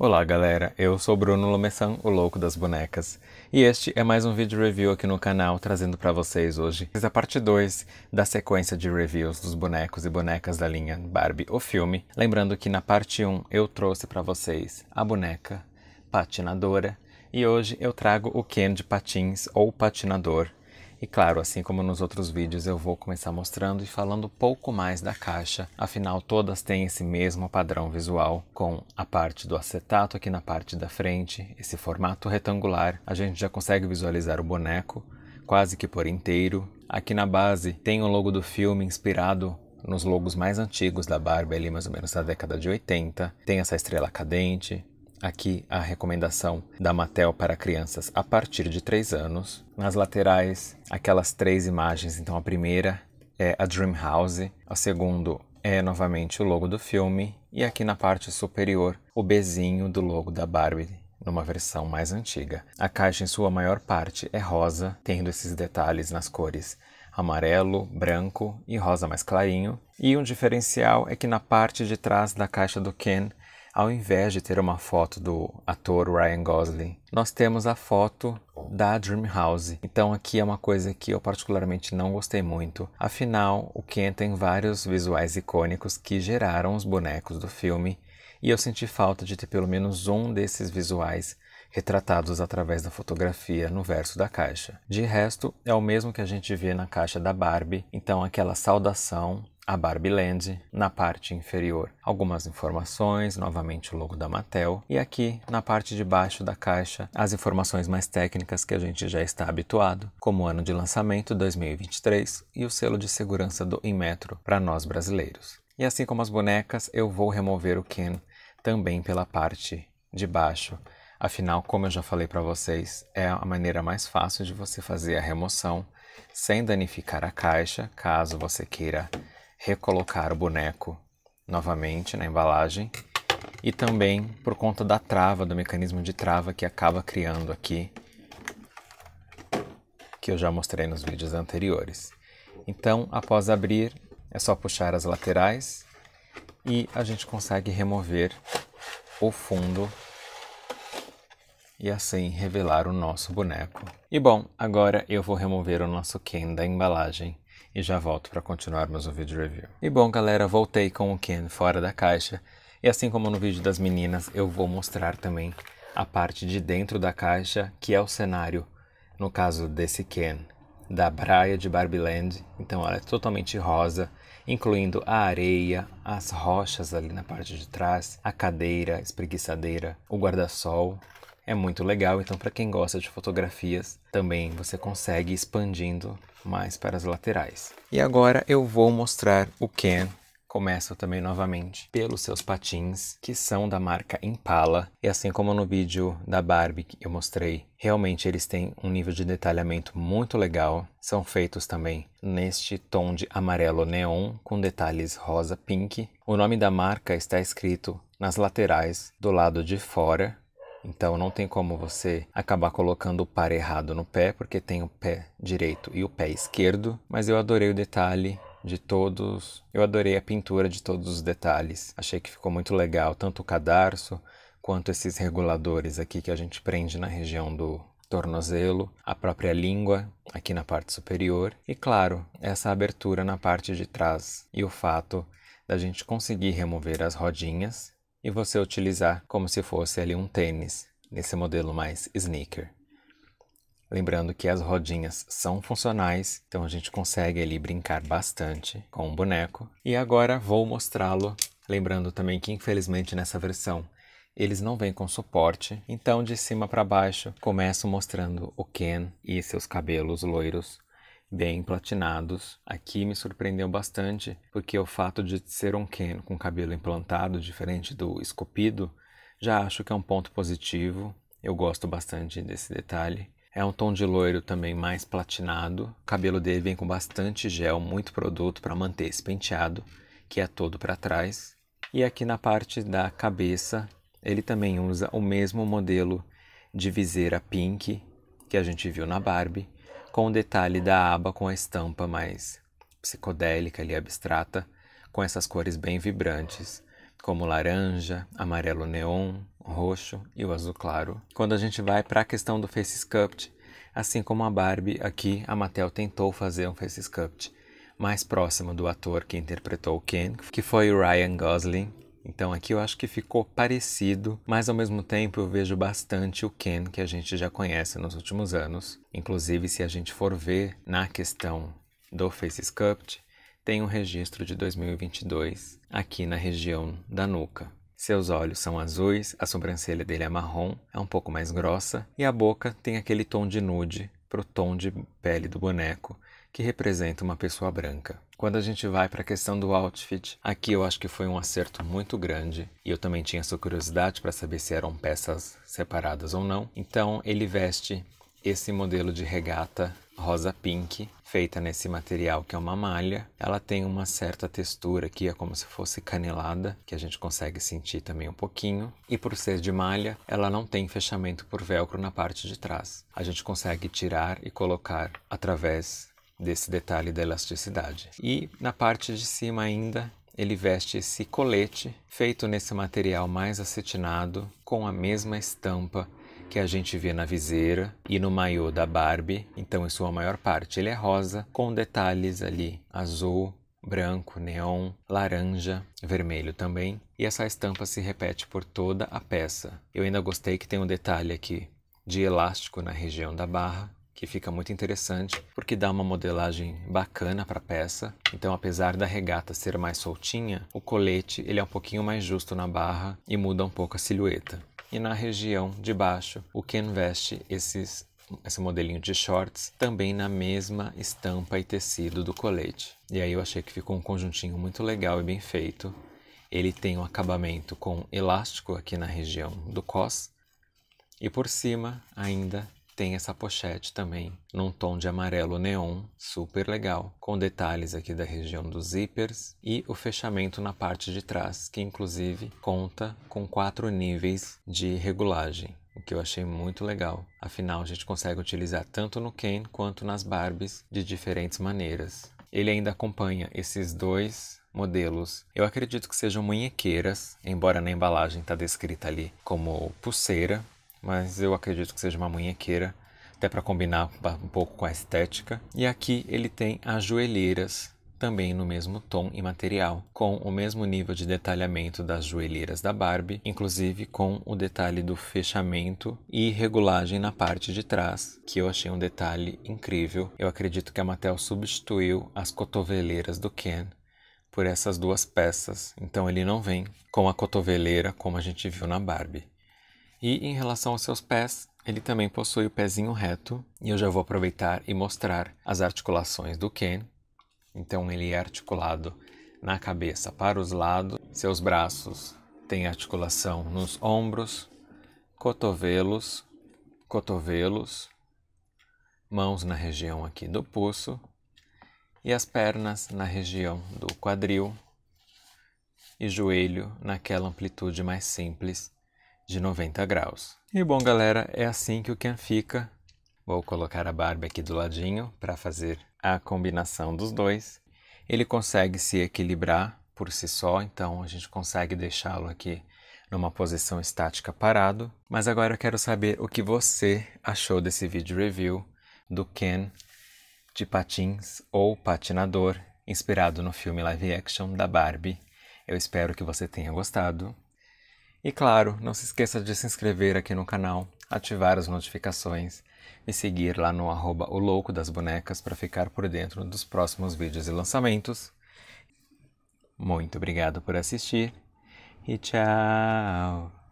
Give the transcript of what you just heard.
Olá galera, eu sou Bruno Lomessan, o louco das bonecas, e este é mais um vídeo review aqui no canal trazendo para vocês hoje a parte 2 da sequência de reviews dos bonecos e bonecas da linha Barbie o filme. Lembrando que na parte 1 um, eu trouxe para vocês a boneca patinadora e hoje eu trago o Ken de patins ou patinador e claro, assim como nos outros vídeos, eu vou começar mostrando e falando pouco mais da caixa, afinal todas têm esse mesmo padrão visual, com a parte do acetato aqui na parte da frente, esse formato retangular, a gente já consegue visualizar o boneco, quase que por inteiro. Aqui na base tem o logo do filme inspirado nos logos mais antigos da Barbie, ali mais ou menos da década de 80. Tem essa estrela cadente, Aqui a recomendação da Mattel para crianças a partir de 3 anos. Nas laterais, aquelas três imagens. Então a primeira é a Dream House, a segunda é novamente o logo do filme e aqui na parte superior o bezinho do logo da Barbie numa versão mais antiga. A caixa em sua maior parte é rosa, tendo esses detalhes nas cores amarelo, branco e rosa mais clarinho. E um diferencial é que na parte de trás da caixa do Ken ao invés de ter uma foto do ator Ryan Gosling, nós temos a foto da Dream House. Então aqui é uma coisa que eu particularmente não gostei muito. Afinal, o Ken tem vários visuais icônicos que geraram os bonecos do filme e eu senti falta de ter pelo menos um desses visuais retratados através da fotografia no verso da caixa. De resto, é o mesmo que a gente vê na caixa da Barbie, então aquela saudação a Barbie Land na parte inferior. Algumas informações, novamente o logo da Mattel, e aqui na parte de baixo da caixa as informações mais técnicas que a gente já está habituado, como o ano de lançamento 2023 e o selo de segurança do Inmetro para nós brasileiros. E assim como as bonecas, eu vou remover o Ken também pela parte de baixo. Afinal, como eu já falei para vocês, é a maneira mais fácil de você fazer a remoção sem danificar a caixa, caso você queira recolocar o boneco novamente na embalagem e também por conta da trava, do mecanismo de trava que acaba criando aqui, que eu já mostrei nos vídeos anteriores. Então, após abrir, é só puxar as laterais e a gente consegue remover o fundo e assim revelar o nosso boneco. E bom, agora eu vou remover o nosso Ken da embalagem e já volto para continuarmos o vídeo review. E bom galera, voltei com o Ken fora da caixa e assim como no vídeo das meninas, eu vou mostrar também a parte de dentro da caixa, que é o cenário, no caso desse Ken, da praia de Barbieland. Então ela é totalmente rosa, incluindo a areia, as rochas ali na parte de trás, a cadeira, espreguiçadeira, o guarda-sol, é muito legal. Então, para quem gosta de fotografias, também você consegue expandindo mais para as laterais. E agora eu vou mostrar o Ken Começo também novamente pelos seus patins, que são da marca Impala. E assim como no vídeo da Barbie que eu mostrei, realmente eles têm um nível de detalhamento muito legal. São feitos também neste tom de amarelo neon com detalhes rosa pink. O nome da marca está escrito nas laterais do lado de fora então não tem como você acabar colocando o par errado no pé, porque tem o pé direito e o pé esquerdo. Mas eu adorei o detalhe de todos. Eu adorei a pintura de todos os detalhes. Achei que ficou muito legal, tanto o cadarço quanto esses reguladores aqui que a gente prende na região do tornozelo, a própria língua aqui na parte superior e, claro, essa abertura na parte de trás e o fato da gente conseguir remover as rodinhas e você utilizar como se fosse ali um tênis, nesse modelo mais sneaker. Lembrando que as rodinhas são funcionais, então a gente consegue ali brincar bastante com o boneco. E agora vou mostrá-lo, lembrando também que infelizmente nessa versão eles não vêm com suporte, então de cima para baixo começo mostrando o Ken e seus cabelos loiros bem platinados. Aqui me surpreendeu bastante, porque o fato de ser um Ken com cabelo implantado, diferente do esculpido, já acho que é um ponto positivo. Eu gosto bastante desse detalhe. É um tom de loiro também mais platinado. O cabelo dele vem com bastante gel, muito produto para manter esse penteado, que é todo para trás. E aqui na parte da cabeça, ele também usa o mesmo modelo de viseira pink que a gente viu na Barbie, com o detalhe da aba com a estampa mais psicodélica e abstrata, com essas cores bem vibrantes, como laranja, amarelo neon, roxo e o azul claro. Quando a gente vai para a questão do face sculpt, assim como a Barbie, aqui a Mattel tentou fazer um face sculpt mais próximo do ator que interpretou o Ken, que foi o Ryan Gosling, então aqui eu acho que ficou parecido, mas ao mesmo tempo eu vejo bastante o Ken que a gente já conhece nos últimos anos. Inclusive, se a gente for ver na questão do Face Sculpt, tem um registro de 2022 aqui na região da nuca. Seus olhos são azuis, a sobrancelha dele é marrom, é um pouco mais grossa, e a boca tem aquele tom de nude para o tom de pele do boneco, que representa uma pessoa branca. Quando a gente vai para a questão do outfit, aqui eu acho que foi um acerto muito grande e eu também tinha essa curiosidade para saber se eram peças separadas ou não. Então ele veste esse modelo de regata rosa pink, feita nesse material que é uma malha. Ela tem uma certa textura que é como se fosse canelada, que a gente consegue sentir também um pouquinho. E por ser de malha, ela não tem fechamento por velcro na parte de trás. A gente consegue tirar e colocar através desse detalhe da elasticidade. E na parte de cima ainda ele veste esse colete feito nesse material mais acetinado com a mesma estampa que a gente vê na viseira e no maiô da Barbie. Então, em sua maior parte, ele é rosa com detalhes ali azul, branco, neon, laranja, vermelho também. E essa estampa se repete por toda a peça. Eu ainda gostei que tem um detalhe aqui de elástico na região da barra que fica muito interessante porque dá uma modelagem bacana para a peça. Então, apesar da regata ser mais soltinha, o colete ele é um pouquinho mais justo na barra e muda um pouco a silhueta. E na região de baixo, o Ken veste esses esse modelinho de shorts também na mesma estampa e tecido do colete. E aí eu achei que ficou um conjuntinho muito legal e bem feito. Ele tem um acabamento com elástico aqui na região do cos e por cima ainda tem essa pochete também, num tom de amarelo neon, super legal, com detalhes aqui da região dos zíperes e o fechamento na parte de trás, que inclusive conta com quatro níveis de regulagem, o que eu achei muito legal. Afinal, a gente consegue utilizar tanto no Ken quanto nas Barbies de diferentes maneiras. Ele ainda acompanha esses dois modelos. Eu acredito que sejam munhequeiras, embora na embalagem está descrita ali como pulseira, mas eu acredito que seja uma munhequeira, até para combinar um pouco com a estética. E aqui ele tem as joelheiras também no mesmo tom e material, com o mesmo nível de detalhamento das joelheiras da Barbie, inclusive com o detalhe do fechamento e regulagem na parte de trás, que eu achei um detalhe incrível. Eu acredito que a Mattel substituiu as cotoveleiras do Ken por essas duas peças, então ele não vem com a cotoveleira como a gente viu na Barbie. E em relação aos seus pés, ele também possui o pezinho reto, e eu já vou aproveitar e mostrar as articulações do Ken. Então ele é articulado na cabeça para os lados, seus braços têm articulação nos ombros, cotovelos, cotovelos, mãos na região aqui do pulso e as pernas na região do quadril e joelho naquela amplitude mais simples de 90 graus. E bom, galera, é assim que o can fica. Vou colocar a Barbie aqui do ladinho para fazer a combinação dos dois. Ele consegue se equilibrar por si só, então a gente consegue deixá-lo aqui numa posição estática parado. Mas agora eu quero saber o que você achou desse vídeo review do Ken de patins ou patinador, inspirado no filme live action da Barbie. Eu espero que você tenha gostado. E claro, não se esqueça de se inscrever aqui no canal, ativar as notificações e seguir lá no arroba o louco das bonecas para ficar por dentro dos próximos vídeos e lançamentos. Muito obrigado por assistir e tchau!